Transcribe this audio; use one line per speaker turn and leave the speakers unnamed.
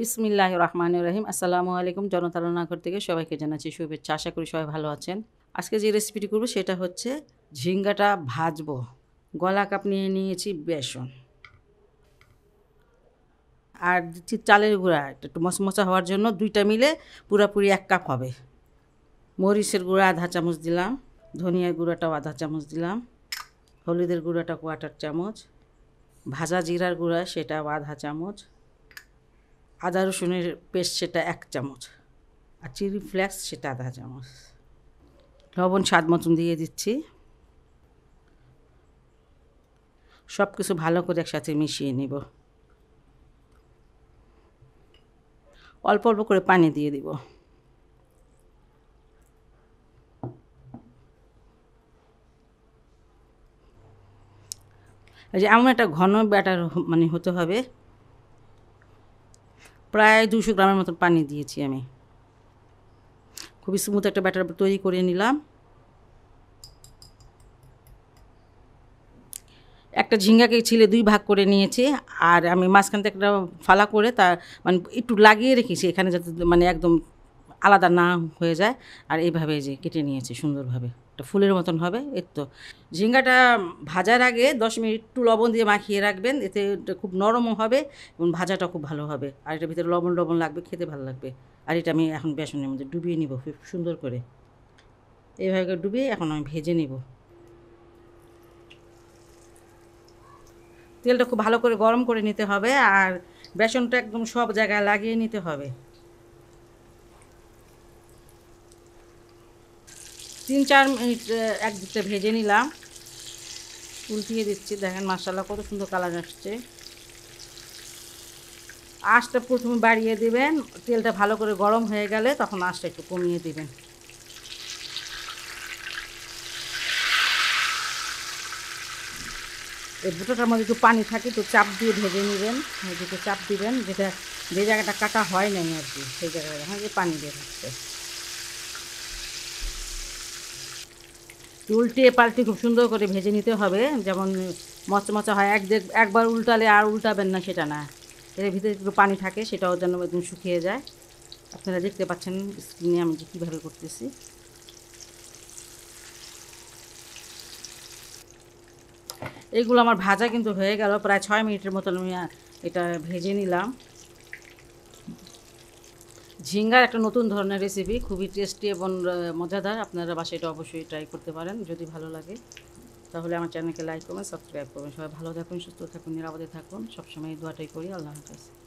বিসমিল্লাহ রহমান রহিম আসসালামু আলাইকুম জনতারণাগর থেকে সবাইকে জানাচ্ছি শুভেচ্ছা আশা করি সবাই ভালো আছেন আজকে যে রেসিপিটি করবো সেটা হচ্ছে ঝিঙ্গাটা ভাজবো গলা কাপ নিয়ে নিয়েছি বেসন আর দিচ্ছি চালের গুঁড়া একটু মশমশা হওয়ার জন্য দুইটা মিলে পুরাপুরি এক কাপ হবে মরিচের গুঁড়া আধা চামচ দিলাম ধনিয়ার গুঁড়াটাও আধা চামচ দিলাম হলুদের গুঁড়াটা কোয়াটার চামচ ভাজা জিরার গুঁড়া সেটাও আধা চামচ আদা রসুনের পেস্ট সেটা এক চামচ আর চিলি ফ্লেক্স সেটা আধা চামচ লবণ স্বাদ মতন দিয়ে দিচ্ছি সব কিছু ভালো করে একসাথে মিশিয়ে নিব অল্প অল্প করে পানি দিয়ে দিব যে এমন একটা ঘন ব্যাটার মানে হতে হবে প্রায় দুশো গ্রামের মতন পানি দিয়েছি আমি খুবই স্মুথ একটা ব্যাটার তৈরি করে নিলাম একটা ঝিঙ্গাকে ছিলে দুই ভাগ করে নিয়েছি আর আমি মাঝখান থেকে একটা ফালা করে তার মানে একটু লাগিয়ে রেখেছি এখানে যাতে মানে একদম আলাদা না হয়ে যায় আর এইভাবে যে কেটে নিয়েছি সুন্দরভাবে একটা ফুলের মতন হবে এর তো ঝিঙ্গাটা ভাজার আগে দশ মিনিট একটু লবণ দিয়ে মাখিয়ে রাখবেন এতে খুব নরমও হবে এবং ভাজাটা খুব ভালো হবে আর এটার ভিতরে লবণ লবণ লাগবে খেতে ভালো লাগবে আর এটা আমি এখন বেসনের মধ্যে ডুবিয়ে নিব খুব সুন্দর করে এইভাবে ডুবিয়ে এখন আমি ভেজে নিব তেলটা খুব ভালো করে গরম করে নিতে হবে আর বেসনটা একদম সব জায়গায় লাগিয়ে নিতে হবে তিন চার মিনিট এক দুটো ভেজে নিলাম উল্টিয়ে দিচ্ছি দেখেন মশালা কত সুন্দর কালার আসছে আঁশটা প্রথমে বাড়িয়ে দিবেন তেলটা ভালো করে গরম হয়ে গেলে তখন আঁশটা একটু কমিয়ে দিবেন এই বুটোটার মধ্যে একটু পানি থাকে তো চাপ দিয়ে ভেজে নেবেন একটু চাপ দিবেন যেটা যে জায়গাটা কাটা হয় নাই আর কি সেই জায়গাটা দেখেন হ্যাঁ, যে পানি বের হচ্ছে উল্টে পাল্টে খুব সুন্দর করে ভেজে নিতে হবে যেমন মচা হয় এক দেখ একবার উল্টালে আর উল্টাবেন না সেটা না এর ভিতরে একটু পানি থাকে সেটাও যেন একদম শুকিয়ে যায় আপনারা দেখতে পাচ্ছেন স্ক্রিনে আমি যে কীভাবে করতেছি এগুলো আমার ভাজা কিন্তু হয়ে গেল প্রায় ছয় মিনিটের মতন আমি এটা ভেজে নিলাম ঝিঙ্গার একটা নতুন ধরনের রেসিপি খুবই টেস্টি এবং মজাদার আপনারা বাসায় এটা অবশ্যই ট্রাই করতে পারেন যদি ভালো লাগে তাহলে আমার চ্যানেলকে লাইক করবেন সাবস্ক্রাইব করবেন সবাই ভালো থাকুন সুস্থ থাকুন নিরাপদে থাকুন সবসময় দোয়াটাই করি আল্লাহ হাফেজ